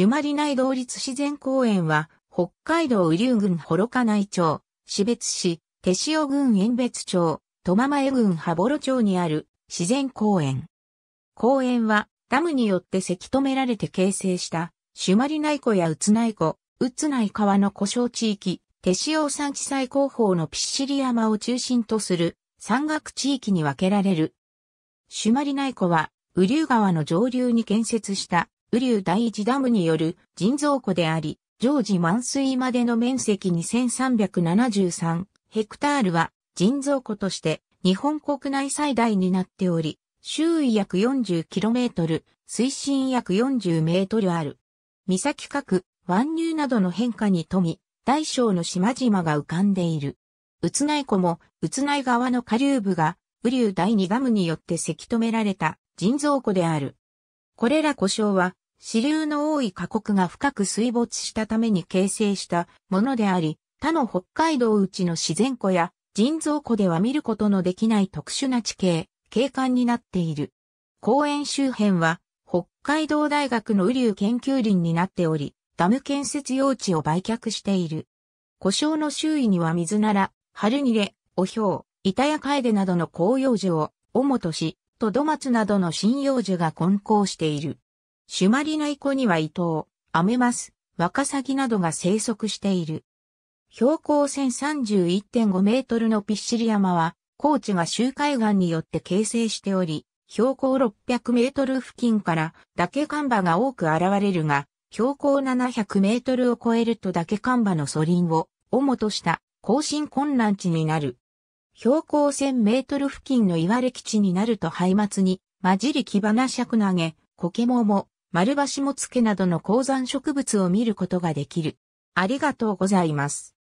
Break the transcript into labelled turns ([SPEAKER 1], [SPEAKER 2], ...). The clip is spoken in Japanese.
[SPEAKER 1] 朱鞠内道立自然公園は、北海道雨竜郡幌加内町、士別市、手塩郡遠別町、苫前郡羽幌町にある自然公園。公園は、ダムによってせき止められて形成した、朱鞠内湖や宇都内湖、宇都内川の湖沼地域、手塩山地最高峰のピッシリ山を中心とする山岳地域に分けられる。朱鞠内湖は、雨竜川の上流に建設した雨竜第一ダムによる人造湖であり、常時満水までの面積2373ヘクタールは人造湖として日本国内最大になっており、周囲約4 0トル、水深約4 0ルある。岬各、湾乳などの変化に富み、大小の島々が浮かんでいる。宇都内湖も、宇都内川の下流部が、雨竜第二ダムによってせき止められた人造湖である。これら湖沼は、支流の多い過酷が深く水没したために形成したものであり、他の北海道内の自然湖や人造湖では見ることのできない特殊な地形、景観になっている。公園周辺は北海道大学の雨竜研究林になっており、ダム建設用地を売却している。故障の周囲には水なら、春にれ、おひょう、板や楓などの紅葉樹を主とし、と土松などの針葉樹が混交している。シュマリナイコにはイトウ、アメマス、ワカサギなどが生息している。標高1031.5メートルのピッシリ山は、高地が周海岸によって形成しており、標高600メートル付近から崖看板が多く現れるが、標高700メートルを超えると崖看板の素林を主とした更新困難地になる。標高1000メートル付近の岩歴地になると廃末に混じり木花尺投げ、苔桃、丸橋もつけなどの鉱山植物を見ることができる。ありがとうございます。